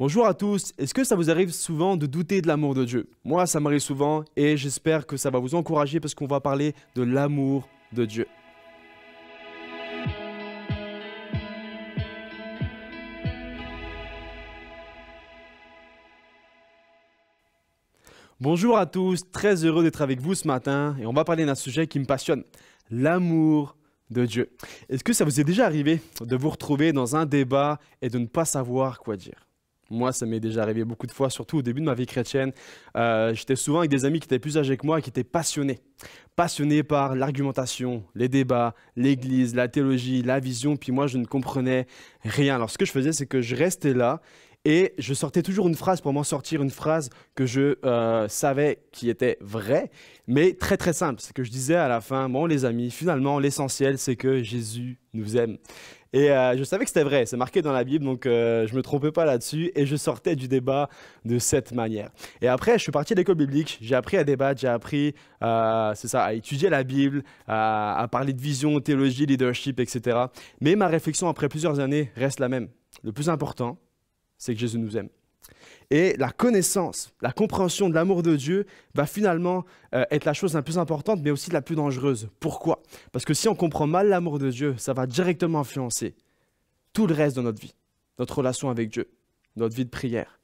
Bonjour à tous, est-ce que ça vous arrive souvent de douter de l'amour de Dieu Moi, ça m'arrive souvent et j'espère que ça va vous encourager parce qu'on va parler de l'amour de Dieu. Bonjour à tous, très heureux d'être avec vous ce matin et on va parler d'un sujet qui me passionne, l'amour de Dieu. Est-ce que ça vous est déjà arrivé de vous retrouver dans un débat et de ne pas savoir quoi dire moi, ça m'est déjà arrivé beaucoup de fois, surtout au début de ma vie chrétienne. Euh, j'étais souvent avec des amis qui étaient plus âgés que moi et qui étaient passionnés. Passionnés par l'argumentation, les débats, l'église, la théologie, la vision. Puis moi, je ne comprenais rien. Alors, ce que je faisais, c'est que je restais là et je sortais toujours une phrase pour m'en sortir, une phrase que je euh, savais qui était vraie, mais très très simple. C'est que je disais à la fin, bon les amis, finalement l'essentiel c'est que Jésus nous aime. Et euh, je savais que c'était vrai, c'est marqué dans la Bible, donc je euh, je me trompais pas là-dessus, et je sortais du débat de cette manière. Et après, je suis parti de l'école biblique, j'ai appris à débattre, j'ai appris, c'est ça, à étudier la Bible, à, à parler de vision, théologie, leadership, etc. Mais ma réflexion après plusieurs années reste la même. Le plus important, c'est que Jésus nous aime. Et la connaissance, la compréhension de l'amour de Dieu va finalement euh, être la chose la plus importante, mais aussi la plus dangereuse. Pourquoi Parce que si on comprend mal l'amour de Dieu, ça va directement influencer tout le reste de notre vie, notre relation avec Dieu, notre vie de prière,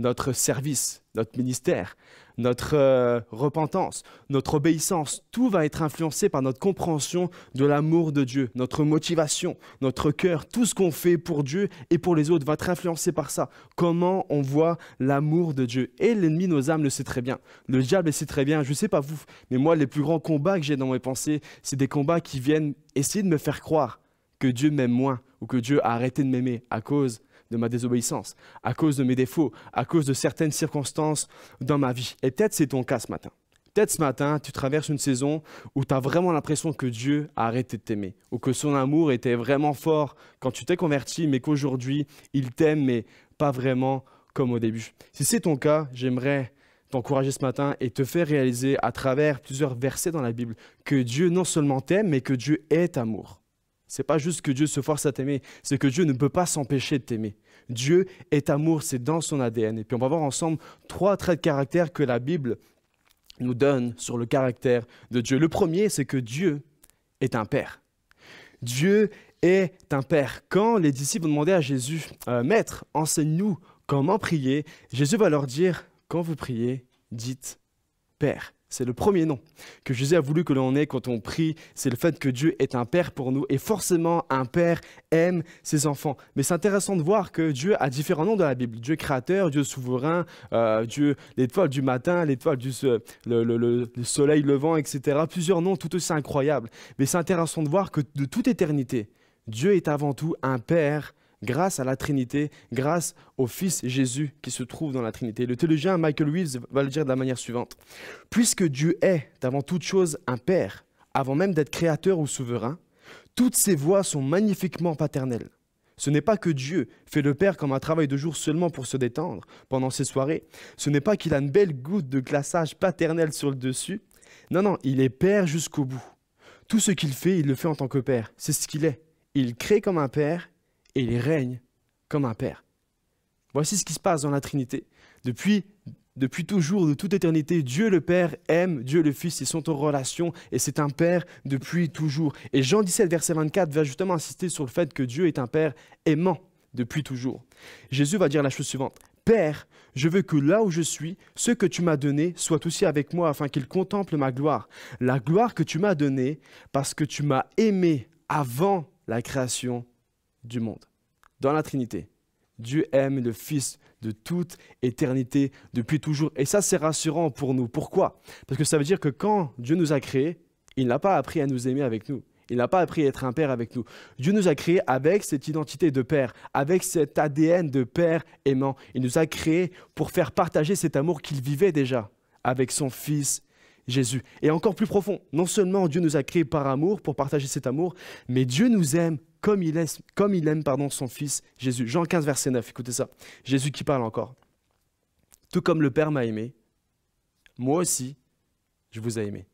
notre service, notre ministère, notre euh, repentance, notre obéissance, tout va être influencé par notre compréhension de l'amour de Dieu, notre motivation, notre cœur, tout ce qu'on fait pour Dieu et pour les autres va être influencé par ça. Comment on voit l'amour de Dieu Et l'ennemi, nos âmes le sait très bien. Le diable le sait très bien. Je ne sais pas vous, mais moi, les plus grands combats que j'ai dans mes pensées, c'est des combats qui viennent essayer de me faire croire que Dieu m'aime moins ou que Dieu a arrêté de m'aimer à cause de ma désobéissance, à cause de mes défauts, à cause de certaines circonstances dans ma vie. Et peut-être c'est ton cas ce matin. Peut-être ce matin, tu traverses une saison où tu as vraiment l'impression que Dieu a arrêté de t'aimer, ou que son amour était vraiment fort quand tu t'es converti, mais qu'aujourd'hui, il t'aime, mais pas vraiment comme au début. Si c'est ton cas, j'aimerais t'encourager ce matin et te faire réaliser à travers plusieurs versets dans la Bible que Dieu non seulement t'aime, mais que Dieu est amour. C'est pas juste que Dieu se force à t'aimer, c'est que Dieu ne peut pas s'empêcher de t'aimer. Dieu est amour, c'est dans son ADN. Et puis on va voir ensemble trois traits de caractère que la Bible nous donne sur le caractère de Dieu. Le premier, c'est que Dieu est un Père. Dieu est un Père. Quand les disciples ont demandé à Jésus, euh, Maître, enseigne-nous comment prier, Jésus va leur dire, quand vous priez, dites Père. C'est le premier nom que Jésus a voulu que l'on ait quand on prie. C'est le fait que Dieu est un père pour nous. Et forcément, un père aime ses enfants. Mais c'est intéressant de voir que Dieu a différents noms dans la Bible. Dieu créateur, Dieu souverain, euh, Dieu l'étoile du matin, l'étoile du le, soleil levant, etc. Plusieurs noms tout aussi incroyables. Mais c'est intéressant de voir que de toute éternité, Dieu est avant tout un père grâce à la Trinité, grâce au Fils Jésus qui se trouve dans la Trinité. Le théologien Michael Reeves va le dire de la manière suivante. Puisque Dieu est, avant toute chose, un Père, avant même d'être créateur ou souverain, toutes ses voies sont magnifiquement paternelles. Ce n'est pas que Dieu fait le Père comme un travail de jour seulement pour se détendre pendant ses soirées. Ce n'est pas qu'il a une belle goutte de glaçage paternel sur le dessus. Non, non, il est Père jusqu'au bout. Tout ce qu'il fait, il le fait en tant que Père. C'est ce qu'il est. Il crée comme un Père et il règne comme un Père. Voici ce qui se passe dans la Trinité. Depuis, depuis toujours, de toute éternité, Dieu le Père aime Dieu le Fils, ils sont en relation et c'est un Père depuis toujours. Et Jean 17, verset 24 va justement insister sur le fait que Dieu est un Père aimant depuis toujours. Jésus va dire la chose suivante. Père, je veux que là où je suis, ce que tu m'as donné soit aussi avec moi afin qu'il contemple ma gloire. La gloire que tu m'as donnée parce que tu m'as aimé avant la création du monde. Dans la Trinité, Dieu aime le Fils de toute éternité, depuis toujours. Et ça, c'est rassurant pour nous. Pourquoi Parce que ça veut dire que quand Dieu nous a créés, il n'a pas appris à nous aimer avec nous. Il n'a pas appris à être un père avec nous. Dieu nous a créés avec cette identité de père, avec cet ADN de père aimant. Il nous a créés pour faire partager cet amour qu'il vivait déjà avec son Fils Jésus. Et encore plus profond, non seulement Dieu nous a créés par amour, pour partager cet amour, mais Dieu nous aime comme il, est, comme il aime pardon, son Fils Jésus. Jean 15, verset 9, écoutez ça. Jésus qui parle encore. Tout comme le Père m'a aimé, moi aussi, je vous ai aimé.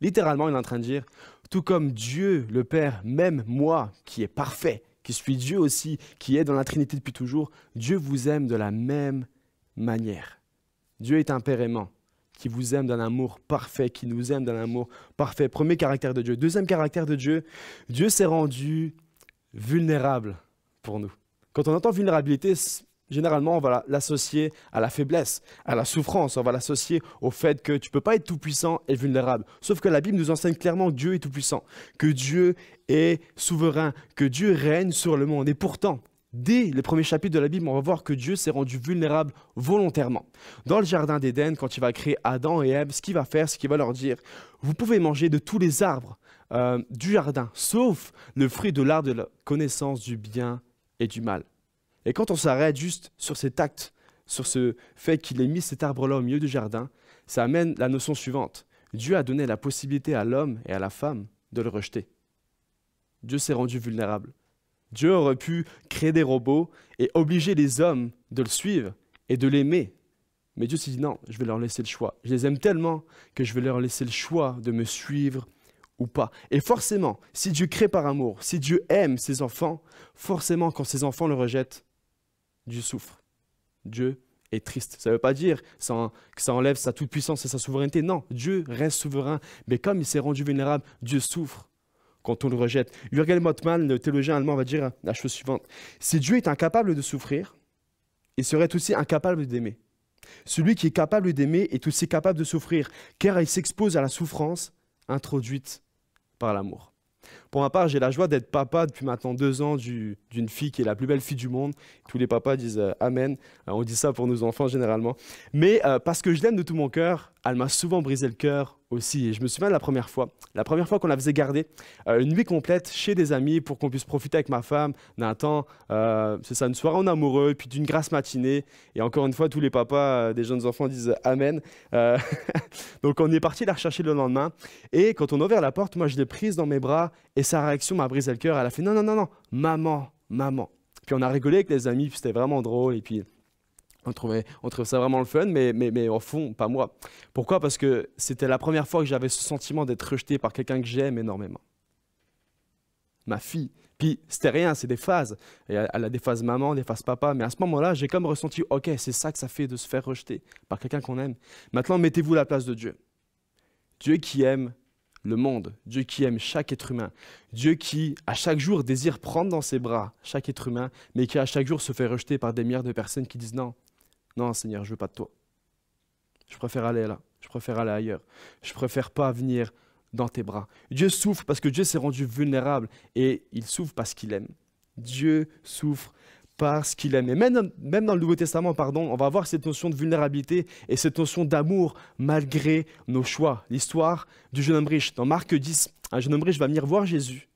Littéralement, il est en train de dire, tout comme Dieu, le Père, même moi, qui est parfait, qui suis Dieu aussi, qui est dans la Trinité depuis toujours, Dieu vous aime de la même manière. Dieu est un Père aimant qui vous aime d'un amour parfait, qui nous aime d'un amour parfait. Premier caractère de Dieu. Deuxième caractère de Dieu, Dieu s'est rendu vulnérable pour nous. Quand on entend vulnérabilité, généralement, on va l'associer à la faiblesse, à la souffrance, on va l'associer au fait que tu ne peux pas être tout-puissant et vulnérable. Sauf que la Bible nous enseigne clairement que Dieu est tout-puissant, que Dieu est souverain, que Dieu règne sur le monde. Et pourtant, Dès le premier chapitre de la Bible, on va voir que Dieu s'est rendu vulnérable volontairement. Dans le jardin d'Éden, quand il va créer Adam et Ève, ce qu'il va faire, ce qu'il va leur dire, vous pouvez manger de tous les arbres euh, du jardin, sauf le fruit de l'art de la connaissance du bien et du mal. Et quand on s'arrête juste sur cet acte, sur ce fait qu'il ait mis cet arbre-là au milieu du jardin, ça amène la notion suivante. Dieu a donné la possibilité à l'homme et à la femme de le rejeter. Dieu s'est rendu vulnérable. Dieu aurait pu créer des robots et obliger les hommes de le suivre et de l'aimer. Mais Dieu s'est dit non, je vais leur laisser le choix. Je les aime tellement que je vais leur laisser le choix de me suivre ou pas. Et forcément, si Dieu crée par amour, si Dieu aime ses enfants, forcément quand ses enfants le rejettent, Dieu souffre. Dieu est triste. Ça ne veut pas dire que ça enlève sa toute-puissance et sa souveraineté. Non, Dieu reste souverain. Mais comme il s'est rendu vulnérable, Dieu souffre quand on le rejette. Jürgen Mottmann, le théologien allemand, va dire la chose suivante. Si Dieu est incapable de souffrir, il serait aussi incapable d'aimer. Celui qui est capable d'aimer est aussi capable de souffrir, car il s'expose à la souffrance introduite par l'amour. Pour ma part, j'ai la joie d'être papa depuis maintenant deux ans d'une fille qui est la plus belle fille du monde. Tous les papas disent euh, Amen. Euh, on dit ça pour nos enfants généralement. Mais euh, parce que je l'aime de tout mon cœur, elle m'a souvent brisé le cœur aussi. Et je me souviens de la première fois, la première fois qu'on la faisait garder une nuit complète chez des amis pour qu'on puisse profiter avec ma femme d'un temps, c'est ça, une soirée en amoureux, puis d'une grasse matinée. Et encore une fois, tous les papas des jeunes enfants disent Amen. Donc on est parti la rechercher le lendemain. Et quand on a ouvert la porte, moi je l'ai prise dans mes bras et sa réaction m'a brisé le cœur. Elle a fait non, non, non, non, maman, maman. Puis on a rigolé avec les amis, puis c'était vraiment drôle. Et puis on trouvait, on trouvait ça vraiment le fun, mais, mais, mais au fond, pas moi. Pourquoi Parce que c'était la première fois que j'avais ce sentiment d'être rejeté par quelqu'un que j'aime énormément. Ma fille. Puis c'était rien, c'est des phases. elle a des phases maman, des phases papa. Mais à ce moment-là, j'ai comme ressenti, ok, c'est ça que ça fait de se faire rejeter par quelqu'un qu'on aime. Maintenant, mettez-vous à la place de Dieu. Dieu qui aime le monde, Dieu qui aime chaque être humain, Dieu qui à chaque jour désire prendre dans ses bras chaque être humain, mais qui à chaque jour se fait rejeter par des milliards de personnes qui disent non, non Seigneur, je veux pas de toi. Je préfère aller là, je préfère aller ailleurs, je préfère pas venir dans tes bras. Dieu souffre parce que Dieu s'est rendu vulnérable et il souffre parce qu'il aime. Dieu souffre parce qu'il aime. Et même, dans le Nouveau Testament, pardon, on va avoir cette notion de vulnérabilité et cette notion d'amour malgré nos choix. L'histoire du jeune homme riche. Dans Marc 10, un jeune homme riche va venir voir Jésus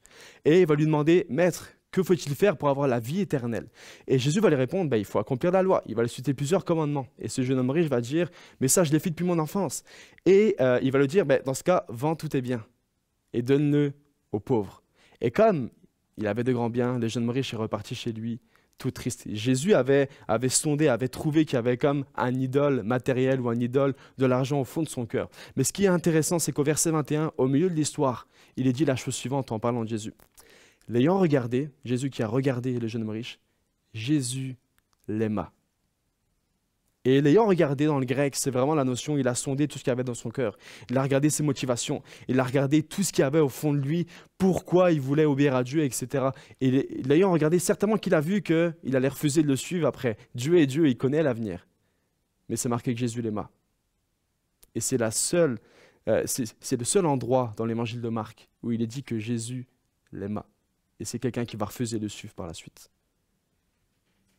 et il va lui demander, Maître, que faut-il faire pour avoir la vie éternelle Et Jésus va lui répondre, bah, il faut accomplir la loi. Il va lui citer plusieurs commandements. Et ce jeune homme riche va dire, mais ça, je l'ai fait depuis mon enfance. Et euh, il va lui dire, bah, dans ce cas, vends tout tes biens et donne-le aux pauvres. Et comme il avait de grands biens, le jeune homme riche est reparti chez lui triste. Jésus avait, avait sondé, avait trouvé qu'il y avait comme un idole matériel ou un idole de l'argent au fond de son cœur. Mais ce qui est intéressant, c'est qu'au verset 21, au milieu de l'histoire, il est dit la chose suivante en parlant de Jésus. L'ayant regardé, Jésus qui a regardé le jeune homme riche, Jésus l'aima. Et l'ayant regardé dans le grec, c'est vraiment la notion, il a sondé tout ce qu'il avait dans son cœur. Il a regardé ses motivations. Il a regardé tout ce qu'il avait au fond de lui, pourquoi il voulait obéir à Dieu, etc. Et l'ayant regardé, certainement qu'il a vu qu'il allait refuser de le suivre après. Dieu est Dieu, il connaît l'avenir. Mais c'est marqué que Jésus l'aima. Et c'est la seule, euh, c'est le seul endroit dans l'évangile de Marc où il est dit que Jésus l'aima. Et c'est quelqu'un qui va refuser de le suivre par la suite.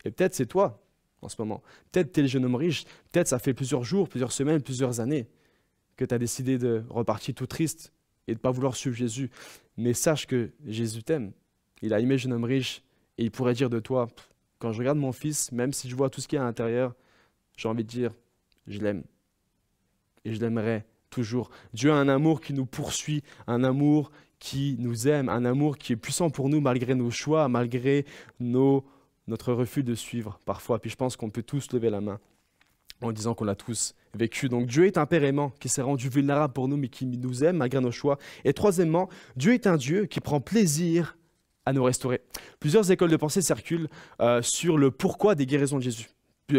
Et peut-être c'est toi, en ce moment. Peut-être tu es le jeune homme riche, peut-être ça fait plusieurs jours, plusieurs semaines, plusieurs années que tu as décidé de repartir tout triste et de ne pas vouloir suivre Jésus. Mais sache que Jésus t'aime. Il a aimé le jeune homme riche et il pourrait dire de toi, quand je regarde mon fils, même si je vois tout ce qu'il y a à l'intérieur, j'ai envie de dire, je l'aime. Et je l'aimerai toujours. Dieu a un amour qui nous poursuit, un amour qui nous aime, un amour qui est puissant pour nous malgré nos choix, malgré nos notre refus de suivre parfois. Puis je pense qu'on peut tous lever la main en disant qu'on l'a tous vécu. Donc Dieu est un Père aimant qui s'est rendu vulnérable pour nous, mais qui nous aime malgré nos choix. Et troisièmement, Dieu est un Dieu qui prend plaisir à nous restaurer. Plusieurs écoles de pensée circulent euh, sur le pourquoi des guérisons de Jésus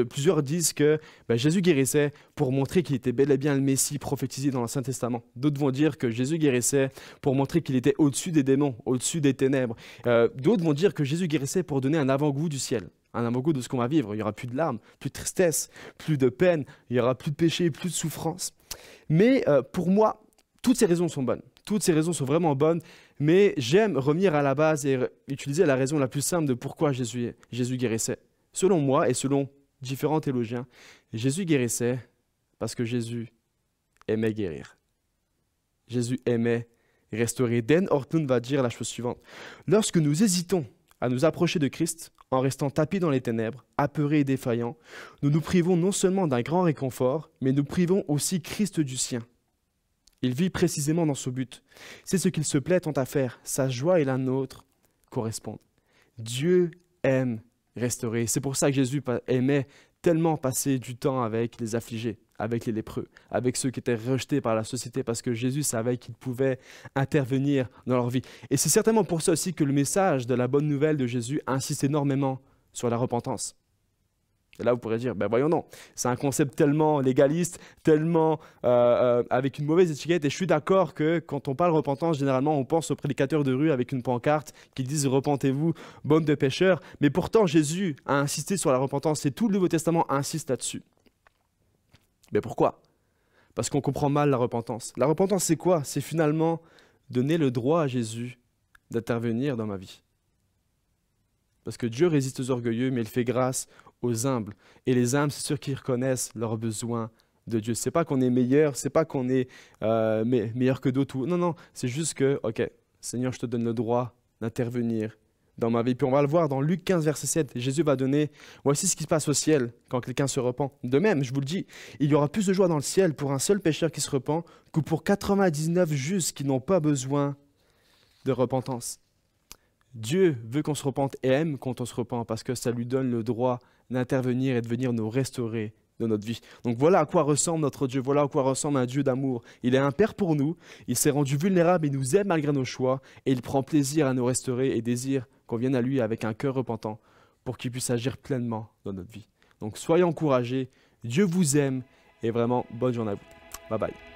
plusieurs disent que bah, Jésus guérissait pour montrer qu'il était bel et bien le Messie prophétisé dans l'Ancien Testament. D'autres vont dire que Jésus guérissait pour montrer qu'il était au-dessus des démons, au-dessus des ténèbres. Euh, d'autres vont dire que Jésus guérissait pour donner un avant-goût du ciel, un avant-goût de ce qu'on va vivre. Il n'y aura plus de larmes, plus de tristesse, plus de peine, il n'y aura plus de péché, plus de souffrance. Mais euh, pour moi, toutes ces raisons sont bonnes. Toutes ces raisons sont vraiment bonnes, mais j'aime revenir à la base et utiliser la raison la plus simple de pourquoi Jésus, Jésus guérissait. Selon moi et selon différents théologiens, Jésus guérissait parce que Jésus aimait guérir. Jésus aimait restaurer. Den Horton va dire la chose suivante. Lorsque nous hésitons à nous approcher de Christ, en restant tapis dans les ténèbres, apeurés et défaillants, nous nous privons non seulement d'un grand réconfort, mais nous privons aussi Christ du sien. Il vit précisément dans ce but. C'est ce qu'il se plaît tant à faire. Sa joie et la nôtre correspondent. Dieu aime c'est pour ça que Jésus aimait tellement passer du temps avec les affligés, avec les lépreux, avec ceux qui étaient rejetés par la société, parce que Jésus savait qu'il pouvait intervenir dans leur vie. Et c'est certainement pour ça aussi que le message de la bonne nouvelle de Jésus insiste énormément sur la repentance. Et là, vous pourrez dire, ben voyons non, c'est un concept tellement légaliste, tellement euh, euh, avec une mauvaise étiquette. Et je suis d'accord que quand on parle repentance, généralement, on pense aux prédicateurs de rue avec une pancarte qui disent repentez-vous, bande de pécheurs. Mais pourtant, Jésus a insisté sur la repentance et tout le Nouveau Testament insiste là-dessus. Mais pourquoi Parce qu'on comprend mal la repentance. La repentance, c'est quoi C'est finalement donner le droit à Jésus d'intervenir dans ma vie. Parce que Dieu résiste aux orgueilleux, mais il fait grâce aux humbles. Et les humbles, c'est ceux qui reconnaissent leurs besoins de Dieu. C'est pas qu'on est meilleur, c'est pas qu'on est euh, meilleur que d'autres. Non, non, c'est juste que, ok, Seigneur, je te donne le droit d'intervenir dans ma vie. Puis on va le voir dans Luc 15, verset 7. Jésus va donner, voici ce qui se passe au ciel quand quelqu'un se repent. De même, je vous le dis, il y aura plus de joie dans le ciel pour un seul pécheur qui se repent que pour 99 justes qui n'ont pas besoin de repentance. Dieu veut qu'on se repente et aime quand on se repent parce que ça lui donne le droit d'intervenir et de venir nous restaurer dans notre vie. Donc voilà à quoi ressemble notre Dieu, voilà à quoi ressemble un Dieu d'amour. Il est un Père pour nous, il s'est rendu vulnérable, il nous aime malgré nos choix et il prend plaisir à nous restaurer et désire qu'on vienne à lui avec un cœur repentant pour qu'il puisse agir pleinement dans notre vie. Donc soyez encouragés, Dieu vous aime et vraiment bonne journée à vous. Bye bye.